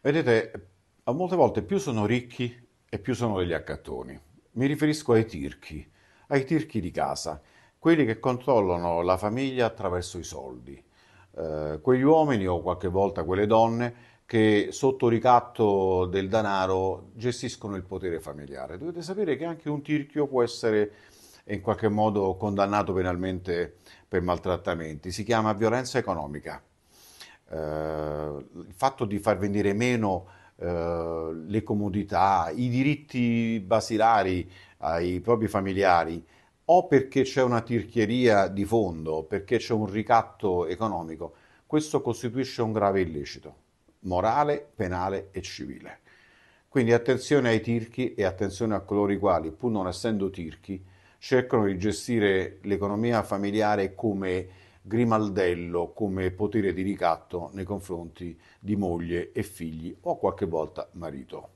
Vedete, a molte volte più sono ricchi e più sono degli accattoni. Mi riferisco ai tirchi, ai tirchi di casa, quelli che controllano la famiglia attraverso i soldi, eh, quegli uomini o qualche volta quelle donne che sotto ricatto del denaro gestiscono il potere familiare. Dovete sapere che anche un tirchio può essere in qualche modo condannato penalmente per maltrattamenti, si chiama violenza economica. Eh, fatto di far venire meno eh, le comodità, i diritti basilari ai propri familiari, o perché c'è una tirchieria di fondo, perché c'è un ricatto economico, questo costituisce un grave illecito, morale, penale e civile. Quindi attenzione ai tirchi e attenzione a coloro i quali, pur non essendo tirchi, cercano di gestire l'economia familiare come grimaldello come potere di ricatto nei confronti di moglie e figli o qualche volta marito.